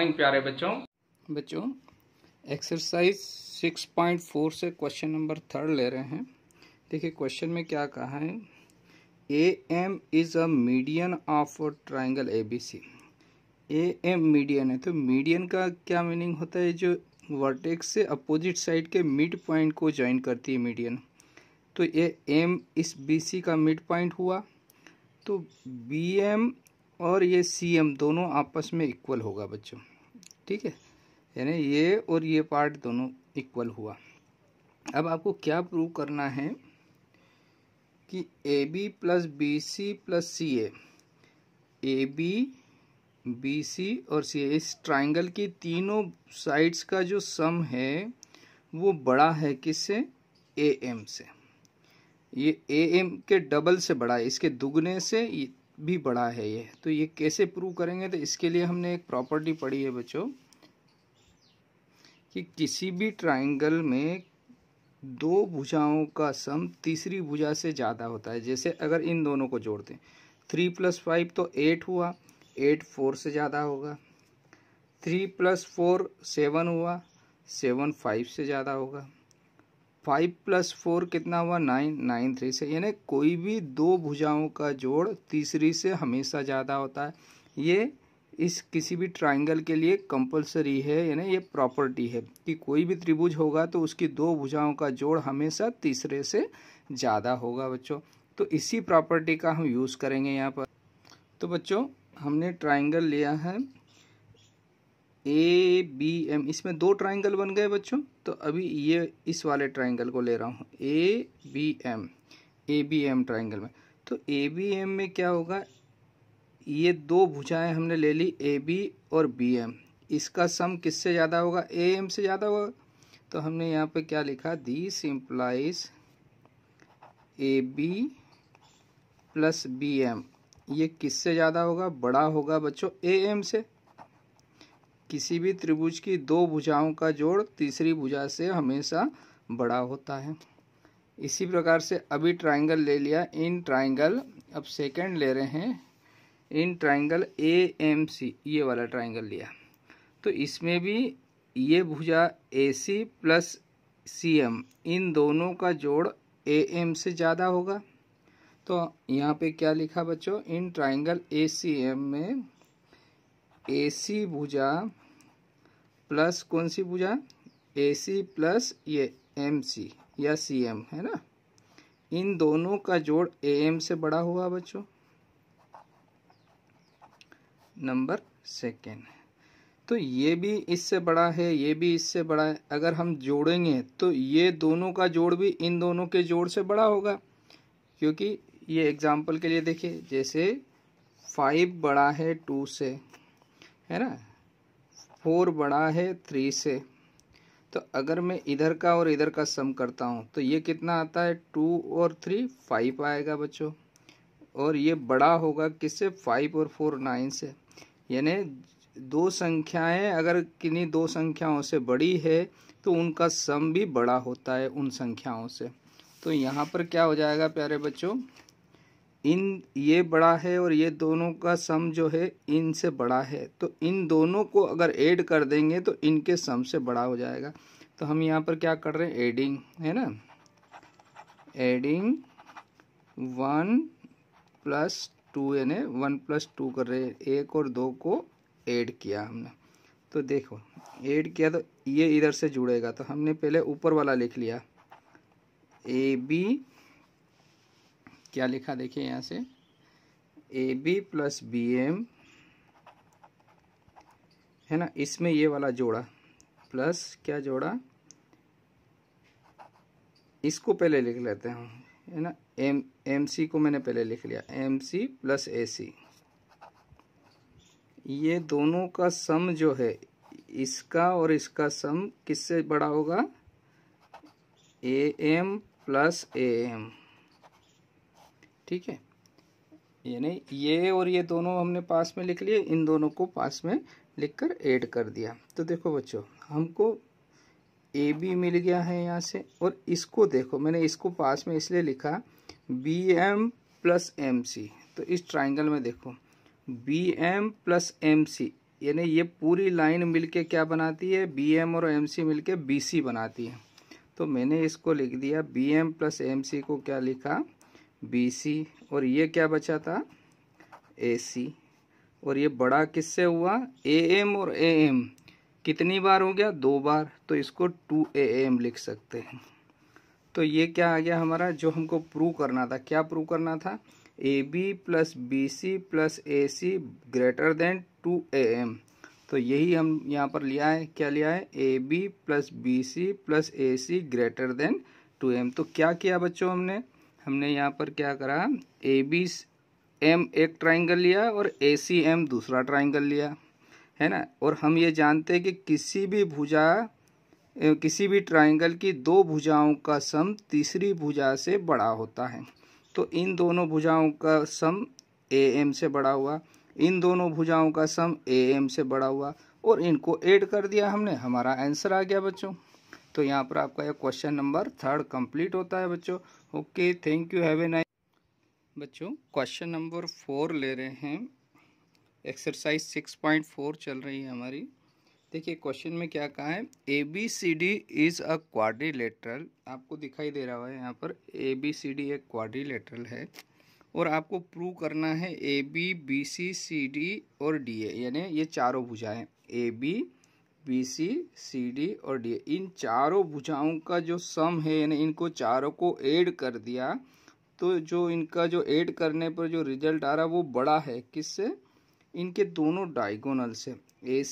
morning प्यारे बच्चों बच्चों एक्सरसाइज 6.4 से क्वेश्चन नंबर थर्ड ले रहे हैं देखिए क्वेश्चन में क्या कहा है A M is a median of triangle A B C A M median है तो मीडियन का क्या मीनिंग होता है जो वर्टेक्स से अपोजिट साइड के मिड पॉइंट को ज्वाइन करती है मीडियन तो ये एम इस बी सी का मिड पॉइंट हुआ तो बी एम और ये सी एम दोनों आपस में इक्वल होगा बच्चों ठीक है यानी ये और ये पार्ट दोनों इक्वल हुआ अब आपको क्या प्रूव करना है कि A B plus B C plus C A A B B C और सी ए इस ट्राइंगल की तीनों साइड्स का जो सम है वो बड़ा है किससे ए एम से ये ए एम के डबल से बड़ा है इसके दुगने से भी बड़ा है ये तो ये कैसे प्रूव करेंगे तो इसके लिए हमने एक प्रॉपर्टी पढ़ी है बच्चों कि किसी भी ट्राइंगल में दो भुजाओं का सम तीसरी भुजा से ज़्यादा होता है जैसे अगर इन दोनों को जोड़ दें थ्री प्लस फाइव तो एट हुआ एट फोर से ज़्यादा होगा थ्री प्लस फोर सेवन हुआ सेवन फाइव से ज़्यादा होगा फाइव प्लस फोर कितना हुआ नाइन नाइन थ्री से यानी कोई भी दो भुजाओं का जोड़ तीसरी से हमेशा ज़्यादा होता है ये इस किसी भी ट्राइंगल के लिए कंपलसरी है यानी ये प्रॉपर्टी है कि कोई भी त्रिभुज होगा तो उसकी दो भुजाओं का जोड़ हमेशा तीसरे से ज़्यादा होगा बच्चों तो इसी प्रॉपर्टी का हम यूज़ करेंगे यहाँ पर तो बच्चों हमने ट्राइंगल लिया है ए बी एम इसमें दो ट्राइंगल बन गए बच्चों तो अभी ये इस वाले ट्राइंगल को ले रहा हूँ A B M A B M triangle में तो ए बी एम में क्या होगा ये दो भुजाएं हमने ले ली ए बी और बी एम इसका सम किससे ज़्यादा होगा ए एम से ज़्यादा होगा तो हमने यहाँ पे क्या लिखा this implies A B plus B M ये किससे ज़्यादा होगा बड़ा होगा बच्चों ए एम से किसी भी त्रिभुज की दो भुजाओं का जोड़ तीसरी भुजा से हमेशा बड़ा होता है इसी प्रकार से अभी ट्राइंगल ले लिया इन ट्राइंगल अब सेकेंड ले रहे हैं इन ट्राइंगल ए एम सी ये वाला ट्राइंगल लिया तो इसमें भी ये भुजा ए सी प्लस सी एम इन दोनों का जोड़ ए एम से ज़्यादा होगा तो यहाँ पे क्या लिखा बच्चों इन ट्राइंगल ए सी एम में ए सी भुजा प्लस कौन सी भुजा ए सी प्लस ये एम सी या सी एम है ना इन दोनों का जोड़ ए एम से बड़ा हुआ बच्चों नंबर सेकेंड तो ये भी इससे बड़ा है ये भी इससे बड़ा है अगर हम जोड़ेंगे तो ये दोनों का जोड़ भी इन दोनों के जोड़ से बड़ा होगा क्योंकि ये एग्जाम्पल के लिए देखिए जैसे फाइव बड़ा है टू से है ना फोर बड़ा है थ्री से तो अगर मैं इधर का और इधर का सम करता हूँ तो ये कितना आता है टू और थ्री फाइव आएगा बच्चों और ये बड़ा होगा किससे फाइव और फोर नाइन से यानी दो संख्याएं अगर किन्हीं दो संख्याओं से बड़ी है तो उनका सम भी बड़ा होता है उन संख्याओं से तो यहाँ पर क्या हो जाएगा प्यारे बच्चों इन ये बड़ा है और ये दोनों का सम जो है इन से बड़ा है तो इन दोनों को अगर ऐड कर देंगे तो इनके सम से बड़ा हो जाएगा तो हम यहाँ पर क्या कर रहे हैं एडिंग है ना एडिंग वन प्लस टू यानी वन प्लस टू कर रहे एक और दो को ऐड किया हमने तो देखो ऐड किया तो ये इधर से जुड़ेगा तो हमने पहले ऊपर वाला लिख लिया ए बी क्या लिखा देखिए यहाँ से A B plus B M है ना इसमें ये वाला जोड़ा प्लस क्या जोड़ा इसको पहले लिख लेते हैं है ना एम एम सी को मैंने पहले लिख लिया एम सी प्लस ए सी ये दोनों का सम जो है इसका और इसका सम किससे बड़ा होगा A M plus A M ठीक है यानी ये और ये दोनों हमने पास में लिख लिए इन दोनों को पास में लिखकर ऐड कर दिया तो देखो बच्चों हमको ए बी मिल गया है यहाँ से और इसको देखो मैंने इसको पास में इसलिए लिखा B M plus M C तो इस ट्राइंगल में देखो B M plus M C यानी ये पूरी लाइन मिलके क्या बनाती है बी एम और एम सी मिलके बी सी बनाती है तो मैंने इसको लिख दिया B M plus M C को क्या लिखा बी सी और ये क्या बचा था ए सी और ये बड़ा किससे हुआ ए एम और ए एम कितनी बार हो गया दो बार तो इसको टू ए एम लिख सकते हैं तो ये क्या आ गया हमारा जो हमको प्रूव करना था क्या प्रूव करना था A B plus B C plus A C greater than two A M तो यही हम यहाँ पर लिया है क्या लिया है A B plus B C plus A C greater than two M तो क्या किया बच्चों हमने हमने यहाँ पर क्या करा ए बी एम एक ट्राइंगल लिया और ए सी एम दूसरा ट्राइंगल लिया है ना और हम ये जानते हैं कि किसी भी भुजा किसी भी ट्रायंगल की दो भुजाओं का सम तीसरी भुजा से बड़ा होता है तो इन दोनों भुजाओं का सम ए एम से बड़ा हुआ इन दोनों भुजाओं का सम ए एम से बड़ा हुआ और इनको ऐड कर दिया हमने हमारा आंसर आ गया बच्चों तो यहाँ पर आपका यह क्वेश्चन नंबर थर्ड कंप्लीट होता है बच्चों okay thank you have a nice बच्चों क्वेश्चन नंबर फोर ले रहे हैं एक्सरसाइज सिक्स पॉइंट फोर चल रही है हमारी देखिए क्वेश्चन में क्या कहा है A B C D is a quadrilateral आपको दिखाई दे रहा है यहाँ पर ए बी सी डी एक क्वाड्रिलेटरल है और आपको प्रूव करना है A B B C C D और डी ए यानी ये चारों भुजाएं A B B C C D और डी ए इन चारों भुजाओं का जो सम है यानी इनको चारों को ऐड कर दिया तो जो इनका जो ऐड करने पर जो रिजल्ट आ रहा है वो बड़ा है किससे इनके दोनों डायगोनल से ए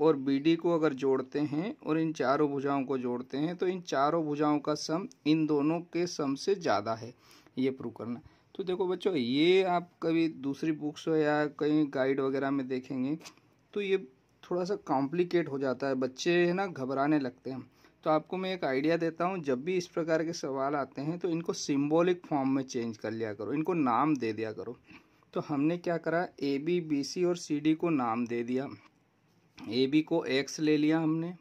और बी को अगर जोड़ते हैं और इन चारों भुजाओं को जोड़ते हैं तो इन चारों भुजाओं का सम इन दोनों के सम से ज़्यादा है ये प्रूव करना तो देखो बच्चों ये आप कभी दूसरी बुक्स या कहीं गाइड वगैरह में देखेंगे तो ये थोड़ा सा कॉम्प्लिकेट हो जाता है बच्चे है ना घबराने लगते हैं तो आपको मैं एक आइडिया देता हूँ जब भी इस प्रकार के सवाल आते हैं तो इनको सिम्बोलिक फॉर्म में चेंज कर लिया करो इनको नाम दे दिया करो तो हमने क्या करा ए बी बी सी और सी डी को नाम दे दिया ए बी को एक्स ले लिया हमने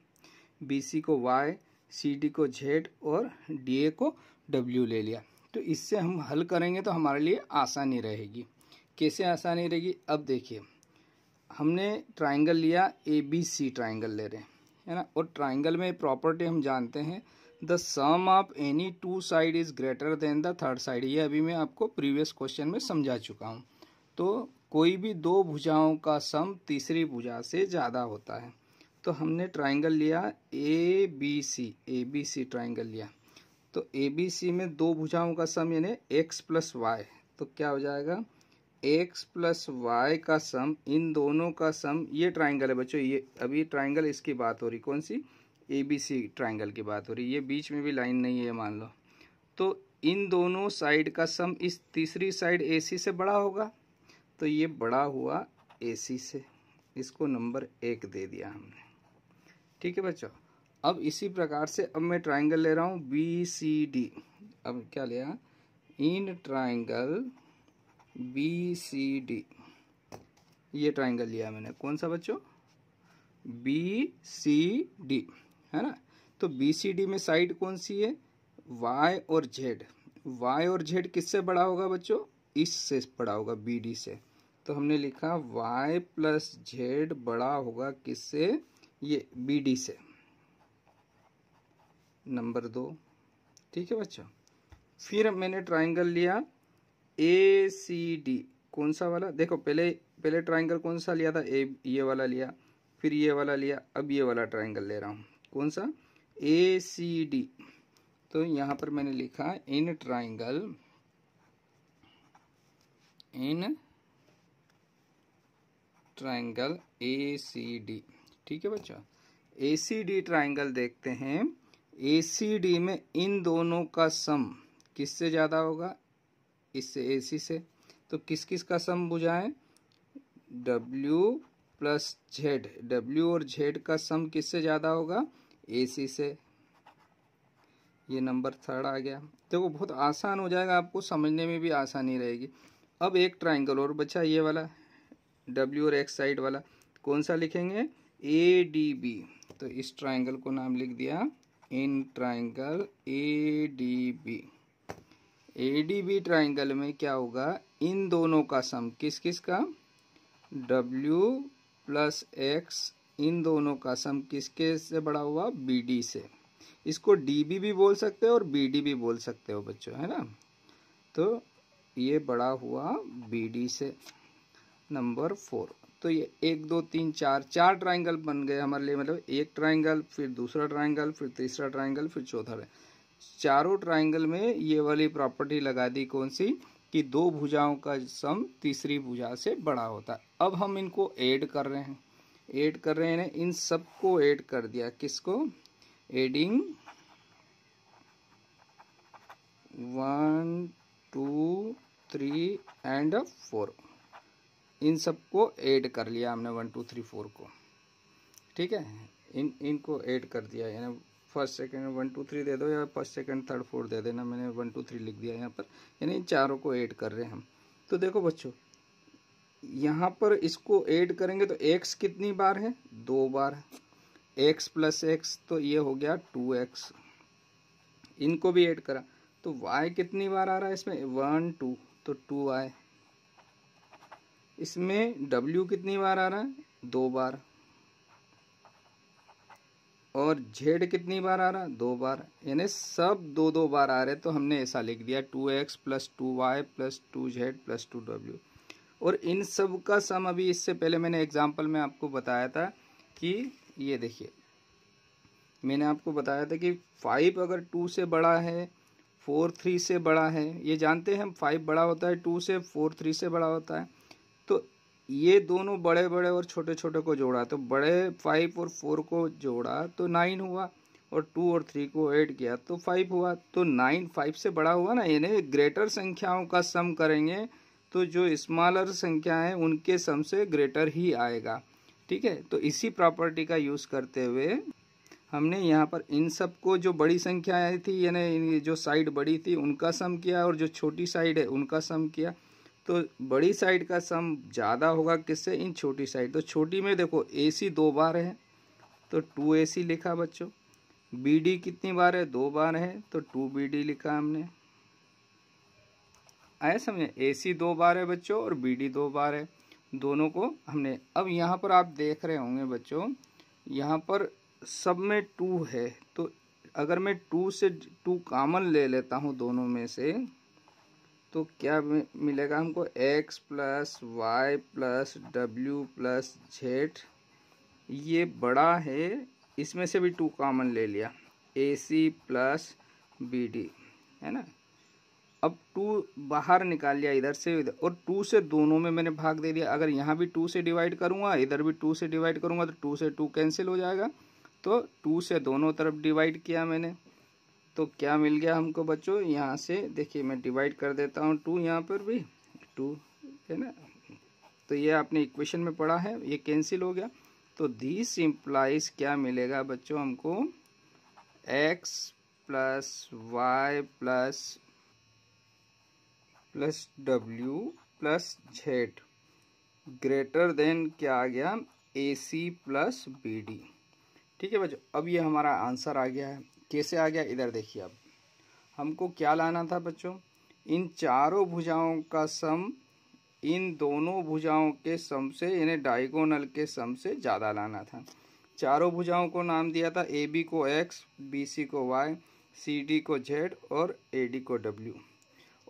बी सी को वाई सी डी को जेड और डी ए को डब्ल्यू ले लिया तो इससे हम हल करेंगे तो हमारे लिए आसानी रहेगी कैसे आसानी रहेगी अब देखिए हमने ट्राइंगल लिया ए बी सी ट्राइंगल ले रहे हैं है ना और ट्राइंगल में प्रॉपर्टी हम जानते हैं the sum of any two side is greater than the third side ये अभी मैं आपको प्रीवियस क्वेश्चन में समझा चुका हूँ तो कोई भी दो भुजाओं का सम तीसरी भुजा से ज़्यादा होता है तो हमने ट्राइंगल लिया A B C A B C triangle लिया तो ए बी सी में दो भुजाओं का सम यानी एक्स प्लस वाई तो क्या हो जाएगा एक्स प्लस वाई का सम इन दोनों का सम ये ट्राइंगल है बच्चों ये अभी ट्राइंगल इसकी बात हो रही कौन सी ए बी सी ट्राइंगल की बात हो रही ये बीच में भी लाइन नहीं है मान लो तो इन दोनों साइड का सम इस तीसरी साइड ए सी से बड़ा होगा तो ये बड़ा हुआ एसी से इसको नंबर एक दे दिया हमने ठीक है बच्चों अब इसी प्रकार से अब मैं ट्राइंगल ले रहा हूँ बी सी डी अब क्या लिया in triangle B C D ये ट्राइंगल लिया मैंने कौन सा बच्चों बी सी डी है ना तो बी सी डी में साइड कौन सी है वाई और जेड वाई और जेड किससे बड़ा होगा बच्चों इससे बड़ा होगा बी डी से तो हमने लिखा y प्लस जेड बड़ा होगा किससे ये बी डी से नंबर दो ठीक है बच्चों फिर मैंने ट्राइंगल लिया ए सी डी कौन सा वाला देखो पहले पहले ट्राइंगल कौन सा लिया था ए ये वाला लिया फिर ये वाला लिया अब ये वाला ट्राइंगल ले रहा हूँ कौन सा ए सी डी तो यहाँ पर मैंने लिखा in triangle in triangle A C D ठीक है बच्चा ए सी डी ट्राइंगल देखते हैं ए सी डी में इन दोनों का सम किससे ज़्यादा होगा इससे ए सी से तो किस किस का सम बुझाएं डब्ल्यू प्लस जेड डब्ल्यू और जेड का सम किससे ज़्यादा होगा ए सी से ये नंबर थर्ड आ गया देखो तो बहुत आसान हो जाएगा आपको समझने में भी आसानी रहेगी अब एक ट्राइंगल और बचा ये वाला डब्ल्यू और एक्स साइड वाला कौन सा लिखेंगे ए डी बी तो इस ट्राइंगल को नाम लिख दिया in triangle A D B A D B triangle में क्या होगा इन दोनों का सम किस किस का डब्ल्यू प्लस एक्स इन दोनों का सम किसके से बड़ा हुआ बी डी से इसको डी बी भी बोल सकते हो और बी डी भी बोल सकते हो बच्चों है ना तो ये बड़ा हुआ बी डी से नंबर फोर तो ये एक दो तीन चार चार ट्राइंगल बन गए हमारे लिए मतलब एक ट्राइंगल फिर दूसरा ट्राइंगल फिर तीसरा ट्राइंगल फिर चौथा चारों ट्राइंगल में ये वाली प्रॉपर्टी लगा दी कौन सी कि दो भुजाओं का सम तीसरी भुजा से बड़ा होता है अब हम इनको ऐड कर रहे हैं ऐड कर रहे हैं इन सबको ऐड कर दिया किसको adding one two three and four इन सबको ऐड कर लिया हमने वन टू थ्री फोर को ठीक है इन इनको ऐड कर दिया यानी first second one two three दे दो या फर्स्ट सेकंड थर्ड फोर्थ दे देना मैंने वन टू थ्री लिख दिया यहाँ पर यानी इन चारों को ऐड कर रहे हैं हम तो देखो बच्चों यहाँ पर इसको ऐड करेंगे तो एक्स कितनी बार है दो बार एक्स प्लस एक्स तो ये हो गया टू एक्स इनको भी ऐड करा तो वाई कितनी बार आ रहा है इसमें वन टू तो टू आए इसमें W कितनी बार आ रहा है दो बार और Z कितनी बार आ रहा है दो बार यानी सब दो दो बार आ रहे तो हमने ऐसा लिख दिया two X plus two Y plus two Z plus two W और इन सब का सम अभी इससे पहले मैंने एग्जाम्पल में आपको बताया था कि ये देखिए मैंने आपको बताया था कि फाइव अगर टू से बड़ा है फोर थ्री से बड़ा है ये जानते हैं हम फाइव बड़ा होता है टू से फोर थ्री से बड़ा होता है तो ये दोनों बड़े बड़े और छोटे छोटे को जोड़ा तो बड़े फाइव और फोर को जोड़ा तो नाइन हुआ और टू और थ्री को ऐड किया तो फाइव हुआ तो नाइन फाइव से बड़ा हुआ ना यानी ग्रेटर संख्याओं का सम करेंगे तो जो स्मॉलर संख्या है उनके सम से ग्रेटर ही आएगा ठीक है तो इसी प्रॉपर्टी का यूज़ करते हुए हमने यहाँ पर इन सब को जो बड़ी संख्या आई थी यानी जो साइड बड़ी थी उनका सम किया और जो छोटी साइड है उनका सम किया तो बड़ी साइड का सम ज़्यादा होगा किससे इन छोटी साइड तो छोटी में देखो ए सी दो बार है तो टू ए सी लिखा बच्चों बी डी कितनी बार है दो बार है तो टू बी डी लिखा हमने आया समझे ए सी दो बार है बच्चों और बी डी दो बार है दोनों को हमने अब यहाँ पर आप देख रहे होंगे बच्चों यहाँ पर सब में टू है तो अगर मैं टू से टू कामन ले लेता हूँ दोनों में से तो क्या मिलेगा हमको x plus Y plus W plus Z ये बड़ा है इसमें से भी टू कॉमन ले लिया A C plus B D है ना अब टू बाहर निकाल लिया इधर से इधर और टू से दोनों में मैंने भाग दे दिया अगर यहाँ भी टू से डिवाइड करूँगा इधर भी टू से डिवाइड करूँगा तो टू से टू कैंसिल हो जाएगा तो टू से दोनों तरफ डिवाइड किया मैंने तो क्या मिल गया हमको बच्चों यहाँ से देखिए मैं डिवाइड कर देता हूँ टू यहाँ पर भी टू है ना तो ये आपने इक्वेशन में पढ़ा है ये कैंसिल हो गया तो दिस इम्प्लाइज क्या मिलेगा बच्चों हमको X plus Y plus plus W plus Z greater than क्या आ गया A C plus B D ठीक है बच्चों अब ये हमारा आंसर आ गया है कैसे आ गया इधर देखिए अब हमको क्या लाना था बच्चों इन चारों भुजाओं का सम इन दोनों भुजाओं के सम से यानी डायगोनल के सम से ज़्यादा लाना था चारों भुजाओं को नाम दिया था ए बी को एक्स बी सी को वाई सी डी को जेड और ए डी को डब्ल्यू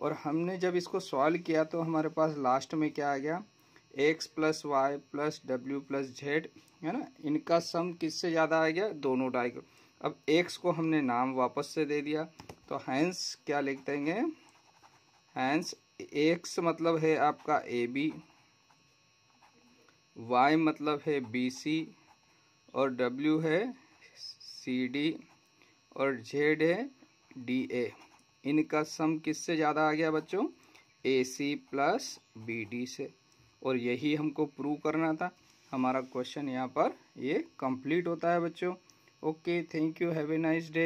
और हमने जब इसको सॉल्व किया तो हमारे पास लास्ट में क्या आ गया X plus Y plus W plus Z है ना इनका सम किससे ज़्यादा आ गया दोनों डायगो अब एक्स को हमने नाम वापस से दे दिया तो हैंस क्या लिख देंगे हैंस एक्स मतलब है आपका ए बी वाई मतलब है बी सी और डब्ल्यू है सी डी और जेड है डी ए इनका सम किससे ज़्यादा आ गया बच्चों A C plus B D से और यही हमको प्रूव करना था हमारा क्वेश्चन यहाँ पर ये कंप्लीट होता है बच्चों okay thank you have a nice day